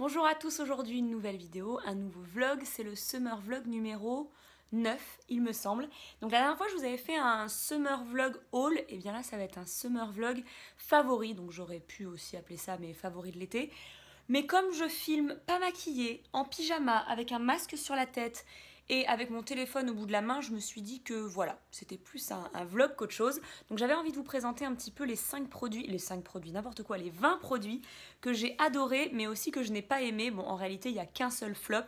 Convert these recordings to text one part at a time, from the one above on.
Bonjour à tous, aujourd'hui une nouvelle vidéo, un nouveau vlog, c'est le summer vlog numéro 9 il me semble. Donc la dernière fois je vous avais fait un summer vlog haul, et bien là ça va être un summer vlog favori, donc j'aurais pu aussi appeler ça mes favoris de l'été. Mais comme je filme pas maquillée, en pyjama, avec un masque sur la tête et avec mon téléphone au bout de la main, je me suis dit que voilà, c'était plus un, vlog qu'autre chose. Donc j'avais envie de vous présenter un petit peu les 5 produits, les 5 produits, n'importe quoi, les 20 produits que j'ai adorés mais aussi que je n'ai pas aimé. Bon, en réalité, il n'y a qu'un seul flop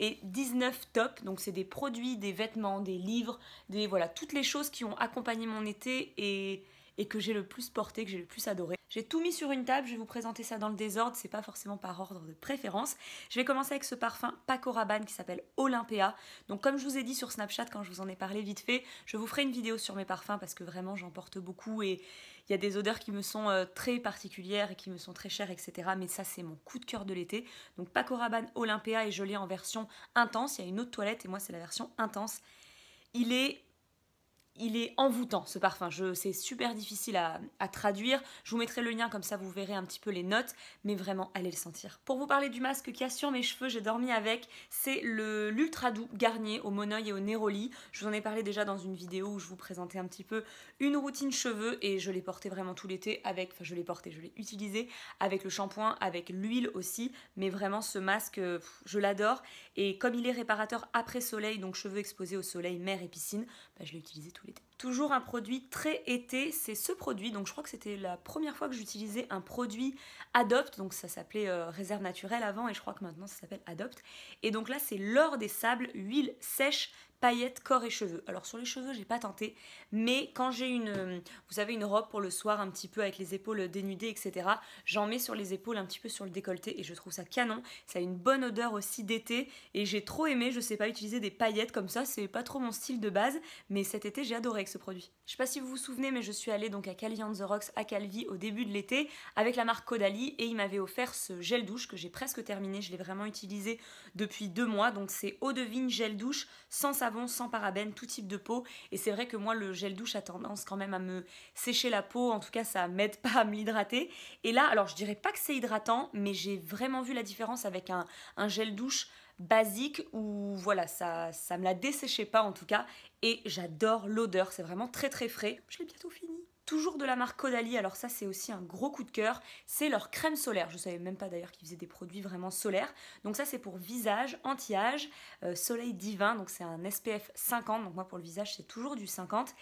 et 19 tops. Donc c'est des produits, des vêtements, des livres, des voilà, toutes les choses qui ont accompagné mon été et et que j'ai le plus porté, que j'ai le plus adoré. J'ai tout mis sur une table, je vais vous présenter ça dans le désordre, c'est pas forcément par ordre de préférence. Je vais commencer avec ce parfum Paco Rabanne qui s'appelle Olympia. Donc comme je vous ai dit sur Snapchat quand je vous en ai parlé vite fait, je vous ferai une vidéo sur mes parfums parce que vraiment j'en porte beaucoup et il y a des odeurs qui me sont euh, très particulières et qui me sont très chères, etc. Mais ça c'est mon coup de cœur de l'été. Donc Paco Rabanne Olympia et je l'ai en version intense, il y a une autre toilette et moi c'est la version intense. Il est il est envoûtant ce parfum. c'est super difficile à, traduire. Je vous mettrai le lien comme ça vous verrez un petit peu les notes, mais vraiment allez le sentir. Pour vous parler du masque qui y a sur mes cheveux, j'ai dormi avec. C'est le l'ultra doux Garnier au Monoeil et au Néroli, Je vous en ai parlé déjà dans une vidéo où je vous présentais un petit peu une routine cheveux et je l'ai porté vraiment tout l'été avec. Enfin, je l'ai porté, je l'ai utilisé avec le shampoing, avec l'huile aussi. Mais vraiment ce masque, je l'adore. Et comme il est réparateur après soleil, donc cheveux exposés au soleil, mer et piscine, bah, je l'ai utilisé tout Toujours un produit très été, c'est ce produit. Donc je crois que c'était la première fois que j'utilisais un produit Adopt. Donc ça s'appelait euh, réserve naturelle avant et je crois que maintenant ça s'appelle Adopt. Et donc là c'est l'or des sables, huile sèche paillettes, corps et cheveux. Alors sur les cheveux, j'ai pas tenté, mais quand j'ai une, vous savez, une robe pour le soir un petit peu avec les épaules dénudées, etc., j'en mets sur les épaules, un petit peu sur le décolleté et je trouve ça canon. Ça a une bonne odeur aussi d'été et j'ai trop aimé, je sais pas, utiliser des paillettes comme ça, c'est pas trop mon style de base, mais cet été j'ai adoré avec ce produit. Je sais pas si vous vous souvenez, mais je suis allée donc à Cali the Rocks à Calvi au début de l'été avec la marque Caudalie et il m'avait offert ce gel douche que j'ai presque terminé, je l'ai vraiment utilisé depuis deux mois, donc c'est eau de vigne gel douche sans savon sans parabène, tout type de peau. Et c'est vrai que moi, le gel douche a tendance quand même à me sécher la peau. En tout cas, ça m'aide pas à me Et là, alors je dirais pas que c'est hydratant, mais j'ai vraiment vu la différence avec un, un gel douche basique où voilà ça ça me la desséchait pas en tout cas et j'adore l'odeur c'est vraiment très très frais je l'ai bientôt fini toujours de la marque Caudalie, alors ça c'est aussi un gros coup de cœur, c'est leur crème solaire. Je savais même pas d'ailleurs qu'ils faisaient des produits vraiment solaires. Donc ça c'est pour visage, anti-âge, euh, soleil divin, donc c'est un SPF 50, donc moi pour le visage c'est toujours du 50.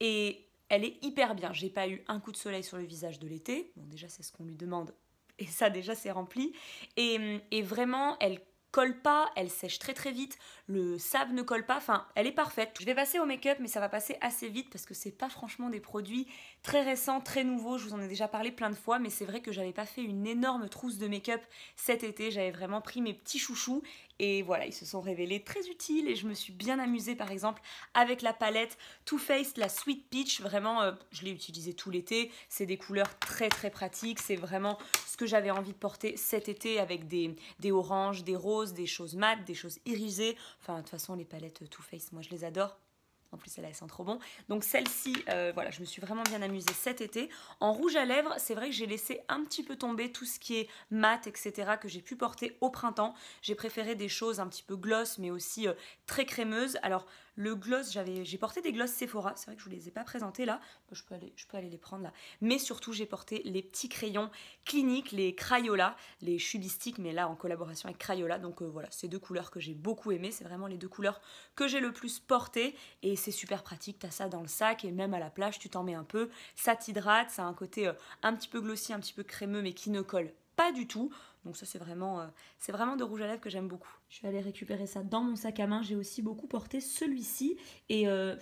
Et elle est hyper bien, j'ai pas eu un coup de soleil sur le visage de l'été, bon déjà c'est ce qu'on lui demande, et ça déjà c'est rempli. Et, et vraiment elle colle pas, elle sèche très très vite le sable ne colle pas, enfin elle est parfaite. Je vais passer au make-up mais ça va passer assez vite parce que c'est pas franchement des produits très récents, très nouveaux, je vous en ai déjà parlé plein de fois mais c'est vrai que j'avais pas fait une énorme trousse de make-up cet été, j'avais vraiment pris mes petits chouchous et voilà, ils se sont révélés très utiles et je me suis bien amusée par exemple avec la palette Too Faced, la Sweet Peach, vraiment euh, je l'ai utilisée tout l'été, c'est des couleurs très très pratiques, c'est vraiment ce que j'avais envie de porter cet été avec des, des oranges, des roses, des choses mates, des choses irisées, Enfin, de toute façon, les palettes euh, Too Faced, moi je les adore. En plus, elles, elle sent trop bon. Donc celle-ci, euh, voilà, je me suis vraiment bien amusée cet été. En rouge à lèvres, c'est vrai que j'ai laissé un petit peu tomber tout ce qui est mat, etc. que j'ai pu porter au printemps. J'ai préféré des choses un petit peu gloss, mais aussi euh, très crémeuses. Alors, le gloss, j'avais, j'ai porté des gloss Sephora, c'est vrai que je vous les ai pas présentés là, je peux aller, je aller les prendre là. Mais surtout, j'ai porté les petits crayons cliniques, les Crayola, les Chubistiques, mais là en collaboration avec Crayola. Donc euh, voilà, ces deux couleurs que j'ai beaucoup aimées, c'est vraiment les deux couleurs que j'ai le plus portées et c'est super pratique, t'as ça dans le sac et même à la plage, tu t'en mets un peu, ça t'hydrate, ça a un côté euh, un petit peu glossy, un petit peu crémeux mais qui ne colle pas du tout. Donc ça, c'est vraiment, euh, c'est vraiment de rouge à lèvres que j'aime beaucoup. Je suis allée récupérer ça dans mon sac à main. J'ai aussi beaucoup porté celui-ci. Et euh,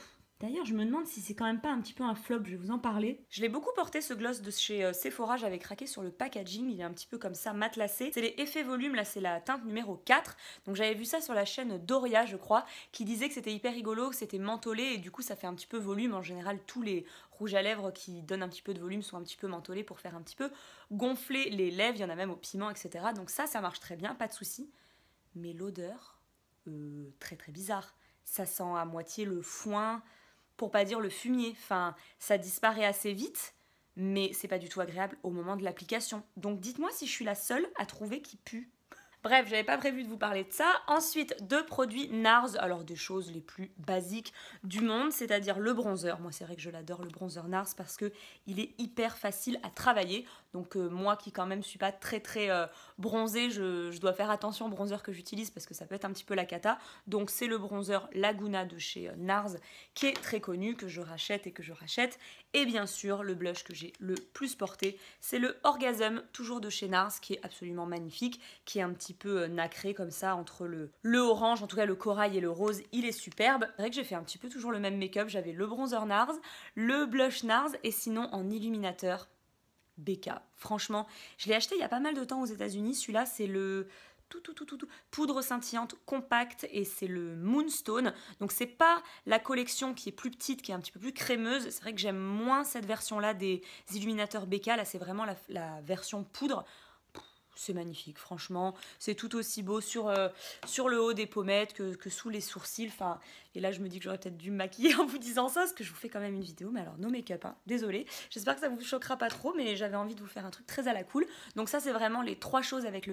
D'ailleurs, je me demande si c'est quand même pas un petit peu un flop, je vais vous en parler. Je l'ai beaucoup porté ce gloss de chez euh, Sephora, j'avais craqué sur le packaging, il est un petit peu comme ça, matelassé. C'est les effets volume, là c'est la teinte numéro 4. Donc j'avais vu ça sur la chaîne Doria, je crois, qui disait que c'était hyper rigolo, que c'était mentholé et du coup ça fait un petit peu volume. En général, tous les rouges à lèvres qui donnent un petit peu de volume sont un petit peu mentholés pour faire un petit peu gonfler les lèvres, il y en a même au piment, etc. Donc ça, ça marche très bien, pas de souci. Mais l'odeur, euh, très très bizarre. Ça sent à moitié le foin, pour pas dire le fumier. Enfin, ça disparaît assez vite, mais c'est pas du tout agréable au moment de l'application. Donc dites-moi si je suis la seule à trouver qui pue. Bref, j'avais pas prévu de vous parler de ça. Ensuite, deux produits NARS, alors des choses les plus basiques du monde, c'est-à-dire le bronzer. Moi, c'est vrai que je l'adore le bronzer NARS parce que il est hyper facile à travailler. Donc euh, moi qui quand même suis pas très très euh, bronzée, je, je, dois faire attention au bronzer que j'utilise parce que ça peut être un petit peu la cata. Donc c'est le bronzer Laguna de chez euh, NARS qui est très connu, que je rachète et que je rachète. Et bien sûr, le blush que j'ai le plus porté, c'est le Orgasm, toujours de chez NARS, qui est absolument magnifique, qui est un petit peu euh, nacré comme ça entre le, le orange, en tout cas le corail et le rose, il est superbe. C'est vrai que j'ai fait un petit peu toujours le même make-up, j'avais le bronzer NARS, le blush NARS et sinon en illuminateur Becca. Franchement, je l'ai acheté il y a pas mal de temps aux États-Unis. Celui-là, c'est le tout, tout, tout, tout, poudre scintillante compact et c'est le Moonstone. Donc c'est pas la collection qui est plus petite, qui est un petit peu plus crémeuse. C'est vrai que j'aime moins cette version-là des illuminateurs Becca. Là, c'est vraiment la, version poudre c'est magnifique, franchement. C'est tout aussi beau sur, euh, sur le haut des pommettes que, que, sous les sourcils. Enfin, et là, je me dis que j'aurais peut-être dû me maquiller en vous disant ça, parce que je vous fais quand même une vidéo. Mais alors, no make-up, hein. désolé. J'espère que ça ne vous choquera pas trop, mais j'avais envie de vous faire un truc très à la cool. Donc ça, c'est vraiment les trois choses avec,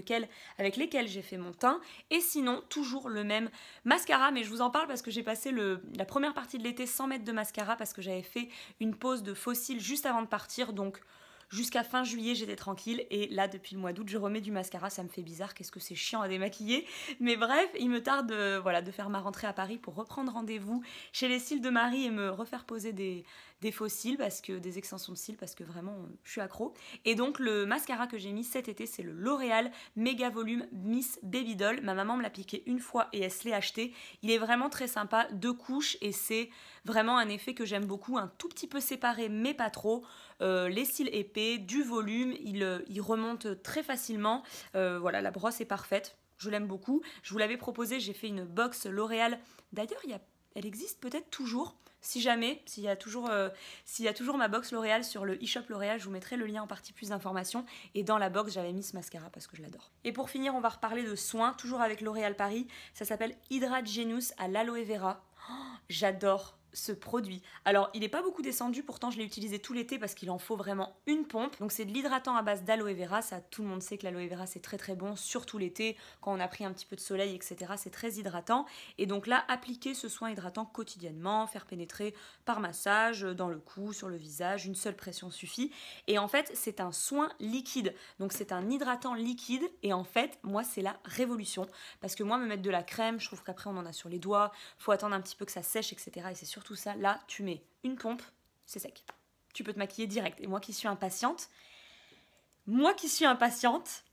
avec lesquelles j'ai fait mon teint. Et sinon, toujours le même mascara, mais je vous en parle parce que j'ai passé le, la première partie de l'été sans mettre de mascara, parce que j'avais fait une pause de fossile juste avant de partir, donc... Jusqu'à fin juillet, j'étais tranquille. Et là, depuis le mois d'août, je remets du mascara. Ça me fait bizarre. Qu'est-ce que c'est chiant à démaquiller. Mais bref, il me tarde euh, voilà, de faire ma rentrée à Paris pour reprendre rendez-vous chez les cils de Marie et me refaire poser des, des faux cils, parce que, des extensions de cils, parce que vraiment, euh, je suis accro. Et donc, le mascara que j'ai mis cet été, c'est le L'Oréal Mega Volume Miss Babydoll. Ma maman me l'a piqué une fois et elle se l'est acheté. Il est vraiment très sympa. Deux couches et c'est Vraiment un effet que j'aime beaucoup, un tout petit peu séparé mais pas trop. Euh, les cils épais, du volume, il, euh, il remonte très facilement. Euh, voilà, la brosse est parfaite. Je l'aime beaucoup. Je vous l'avais proposé, j'ai fait une box L'Oréal. D'ailleurs, elle existe peut-être toujours. Si jamais, s'il y, a toujours, toujours ma box L'Oréal sur le e-shop L'Oréal, je vous mettrai le lien en partie plus d'informations. Et dans la box, j'avais mis ce mascara parce que je l'adore. Et pour finir, on va reparler de soins, toujours avec L'Oréal Paris. Ça s'appelle Hydra Genius à l'aloe vera. Oh, j'adore ce produit. Alors, il n'est pas beaucoup descendu, pourtant je l'ai utilisé tout l'été parce qu'il en faut vraiment une pompe. Donc c'est de l'hydratant à base d'aloe vera, ça tout le monde sait que l'aloe vera c'est très très bon, surtout l'été, quand on a pris un petit peu de soleil, etc. C'est très hydratant. Et donc là, appliquer ce soin hydratant quotidiennement, faire pénétrer par massage, euh, dans le cou, sur le visage, une seule pression suffit. Et en fait, c'est un soin liquide. Donc c'est un hydratant liquide et en fait, moi c'est la révolution. Parce que moi, me mettre de la crème, je trouve qu'après on en a sur les doigts, faut attendre un petit peu que ça sèche, etc. Et c'est tout ça. Là, tu mets une pompe, c'est sec. Tu peux te maquiller direct. Et moi qui suis impatiente, moi qui suis impatiente,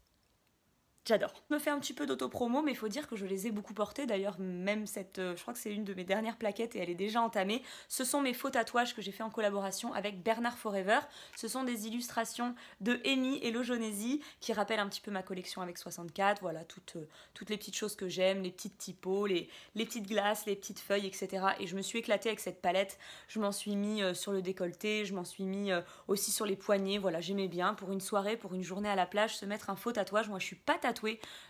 J'adore. Je me fais un petit peu d'autopromo, mais il faut dire que je les ai beaucoup portées. D'ailleurs, même cette, euh, je crois que c'est une de mes dernières plaquettes et elle est déjà entamée. Ce sont mes faux tatouages que j'ai fait en collaboration avec Bernard Forever. Ce sont des illustrations de Amy et Lojonesi qui rappellent un petit peu ma collection avec 64. Voilà, toutes, euh, toutes les petites choses que j'aime, les petites typos, les, les petites glaces, les petites feuilles, etc. Et je me suis éclatée avec cette palette. Je m'en suis mis euh, sur le décolleté, je m'en suis mis aussi sur les poignets. Voilà, j'aimais bien pour une soirée, pour une journée à la plage, se mettre un faux tatouage. Moi, je suis pas tatouée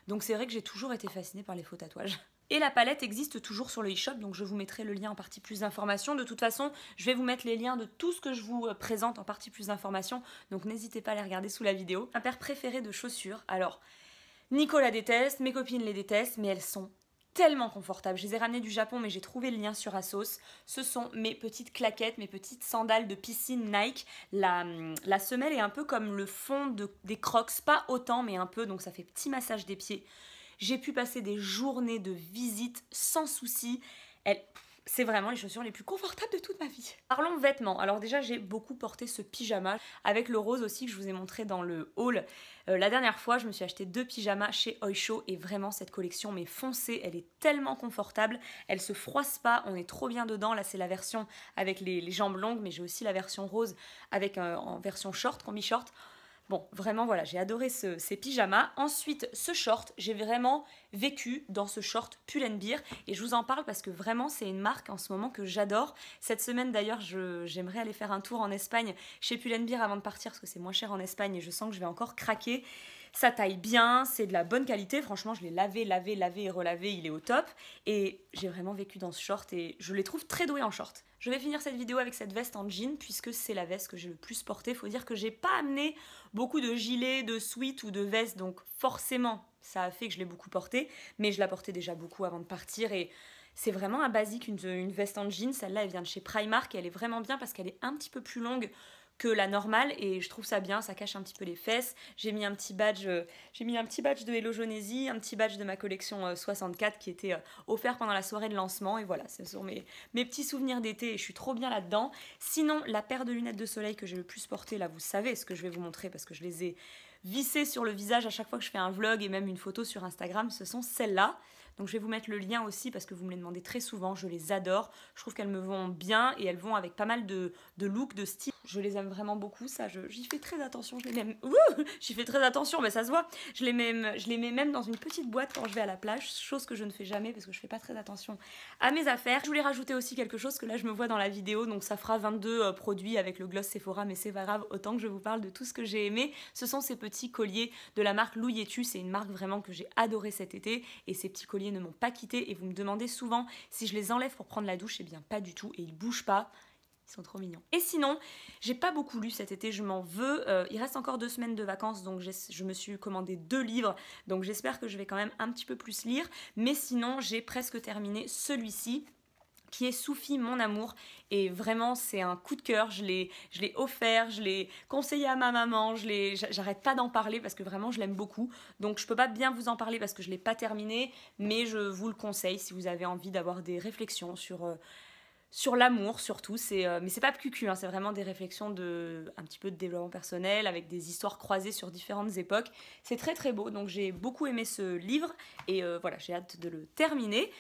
donc c'est vrai que j'ai toujours été fascinée par les faux tatouages. Et la palette existe toujours sur le e-shop, donc je vous mettrai le lien en partie plus d'informations. De toute façon, je vais vous mettre les liens de tout ce que je vous euh, présente en partie plus d'informations, donc n'hésitez pas à les regarder sous la vidéo. Un père préféré de chaussures, alors Nicolas déteste, mes copines les détestent, mais elles sont tellement confortable. Je les ai ramenées du Japon, mais j'ai trouvé le lien sur Asos. Ce sont mes petites claquettes, mes petites sandales de piscine Nike. La, la semelle est un peu comme le fond des crocs, pas autant, mais un peu, donc ça fait petit massage des pieds. J'ai pu passer des journées de visite sans souci. Elle, c'est vraiment les chaussures les plus confortables de toute ma vie. Parlons vêtements. Alors déjà, j'ai beaucoup porté ce pyjama avec le rose aussi que je vous ai montré dans le haul. Euh, la dernière fois, je me suis acheté deux pyjamas chez Oysho et vraiment cette collection mais foncée, elle est tellement confortable, elle se froisse pas, on est trop bien dedans. Là, c'est la version avec les, jambes longues, mais j'ai aussi la version rose avec euh, en version short, combi short. Bon, vraiment, voilà, j'ai adoré ce, ces pyjamas. Ensuite, ce short, j'ai vraiment vécu dans ce short Pull Et je vous en parle parce que vraiment, c'est une marque en ce moment que j'adore. Cette semaine, d'ailleurs, j'aimerais aller faire un tour en Espagne chez Pull avant de partir parce que c'est moins cher en Espagne et je sens que je vais encore craquer. Ça taille bien, c'est de la bonne qualité. Franchement, je l'ai lavé, lavé, lavé et relavé. Il est au top. Et j'ai vraiment vécu dans ce short et je les trouve très doués en short. Je vais finir cette vidéo avec cette veste en jean puisque c'est la veste que j'ai le plus portée. Faut dire que j'ai pas amené beaucoup de gilets, de suites ou de vestes donc forcément ça a fait que je l'ai beaucoup portée mais je la portais déjà beaucoup avant de partir et c'est vraiment un basique, une, veste en jean. Celle-là, elle vient de chez Primark et elle est vraiment bien parce qu'elle est un petit peu plus longue que la normale et je trouve ça bien, ça cache un petit peu les fesses. J'ai mis un petit badge, euh, j'ai mis un petit badge de Hello Genesi, un petit badge de ma collection 64 euh, qui était euh, offert pendant la soirée de lancement et voilà, ce sont mes, mes petits souvenirs d'été et je suis trop bien là-dedans. Sinon, la paire de lunettes de soleil que j'ai le plus portée, là vous savez ce que je vais vous montrer parce que je les ai vissées sur le visage à chaque fois que je fais un vlog et même une photo sur Instagram, ce sont celles-là. Donc je vais vous mettre le lien aussi parce que vous me les demandez très souvent, je les adore. Je trouve qu'elles me vont bien et elles vont avec pas mal de, de looks, de style. Je les aime vraiment beaucoup, ça j'y fais très attention, je les mets j'y fais très attention, mais ça se voit. Je les, mets, je les mets même dans une petite boîte quand je vais à la plage, chose que je ne fais jamais parce que je fais pas très attention à mes affaires. Je voulais rajouter aussi quelque chose que là je me vois dans la vidéo, donc ça fera 22 euh, produits avec le gloss Sephora, mais c'est pas grave, autant que je vous parle de tout ce que j'ai aimé. Ce sont ces petits colliers de la marque Louis C'est une marque vraiment que j'ai adoré cet été et ces petits colliers ne m'ont pas quitté et vous me demandez souvent si je les enlève pour prendre la douche, et eh bien pas du tout et ils bougent pas. Ils sont trop mignons. Et sinon, j'ai pas beaucoup lu cet été, je m'en veux. Euh, il reste encore deux semaines de vacances, donc je me suis commandé deux livres, donc j'espère que je vais quand même un petit peu plus lire. Mais sinon, j'ai presque terminé celui-ci qui est Soufi Mon Amour. Et vraiment, c'est un coup de cœur. Je l'ai offert, je l'ai conseillé à ma maman, je j'arrête pas d'en parler parce que vraiment, je l'aime beaucoup. Donc, je peux pas bien vous en parler parce que je l'ai pas terminé, mais je vous le conseille si vous avez envie d'avoir des réflexions sur. Euh, sur l'amour surtout, c'est euh, mais c'est pas cucu, hein, c'est vraiment des réflexions de un petit peu de développement personnel avec des histoires croisées sur différentes époques. C'est très très beau, donc j'ai beaucoup aimé ce livre et euh, voilà, j'ai hâte de le terminer.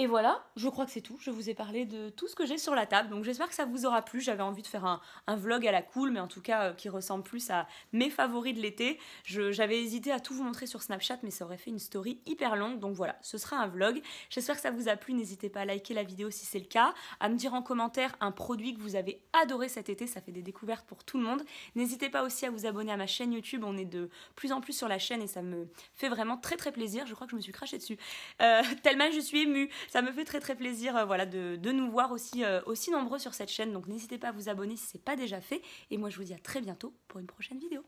Et voilà, je crois que c'est tout. Je vous ai parlé de tout ce que j'ai sur la table. Donc j'espère que ça vous aura plu. J'avais envie de faire un, vlog à la cool, mais en tout cas euh, qui ressemble plus à mes favoris de l'été. J'avais hésité à tout vous montrer sur Snapchat, mais ça aurait fait une story hyper longue. Donc voilà, ce sera un vlog. J'espère que ça vous a plu. N'hésitez pas à liker la vidéo si c'est le cas, à me dire en commentaire un produit que vous avez adoré cet été. Ça fait des découvertes pour tout le monde. N'hésitez pas aussi à vous abonner à ma chaîne YouTube. On est de plus en plus sur la chaîne et ça me fait vraiment très très plaisir. Je crois que je me suis crachée dessus. Euh, tellement je suis émue ça me fait très très plaisir euh, voilà, de, nous voir aussi, euh, aussi nombreux sur cette chaîne. Donc n'hésitez pas à vous abonner si ce n'est pas déjà fait. Et moi je vous dis à très bientôt pour une prochaine vidéo.